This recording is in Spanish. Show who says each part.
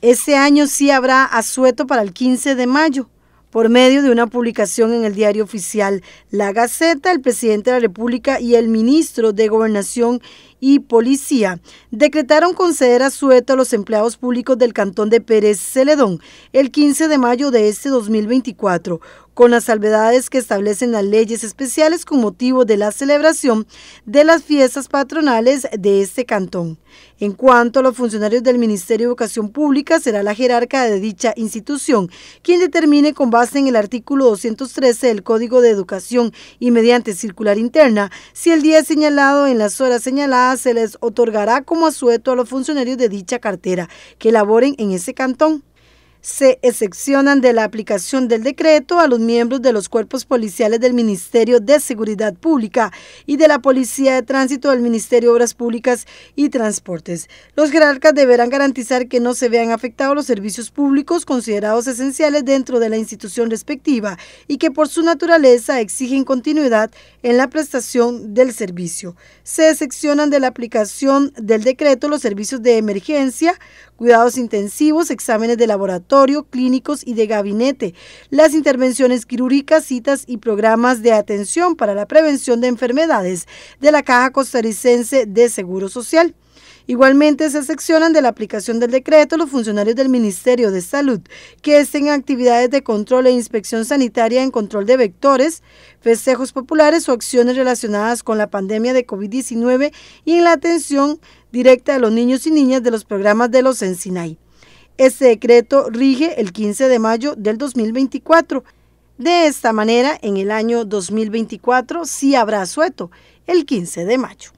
Speaker 1: Este año sí habrá asueto para el 15 de mayo. Por medio de una publicación en el diario oficial La Gaceta, el presidente de la República y el ministro de Gobernación y Policía decretaron conceder asueto a los empleados públicos del Cantón de Pérez Celedón el 15 de mayo de este 2024, con las salvedades que establecen las leyes especiales con motivo de la celebración de las fiestas patronales de este cantón. En cuanto a los funcionarios del Ministerio de Educación Pública, será la jerarca de dicha institución quien determine con base en el artículo 213 del Código de Educación y mediante circular interna si el día señalado en las horas señaladas se les otorgará como asueto a los funcionarios de dicha cartera que laboren en ese cantón se excepcionan de la aplicación del decreto a los miembros de los cuerpos policiales del Ministerio de Seguridad Pública y de la Policía de Tránsito del Ministerio de Obras Públicas y Transportes. Los jerarcas deberán garantizar que no se vean afectados los servicios públicos considerados esenciales dentro de la institución respectiva y que por su naturaleza exigen continuidad en la prestación del servicio. Se excepcionan de la aplicación del decreto los servicios de emergencia, cuidados intensivos, exámenes de laboratorio, clínicos y de gabinete, las intervenciones quirúrgicas, citas y programas de atención para la prevención de enfermedades de la Caja Costarricense de Seguro Social. Igualmente se seccionan de la aplicación del decreto los funcionarios del Ministerio de Salud que estén en actividades de control e inspección sanitaria en control de vectores, festejos populares o acciones relacionadas con la pandemia de COVID-19 y en la atención directa de los niños y niñas de los programas de los Encinay. Este decreto rige el 15 de mayo del 2024. De esta manera, en el año 2024 sí habrá sueto, el 15 de mayo.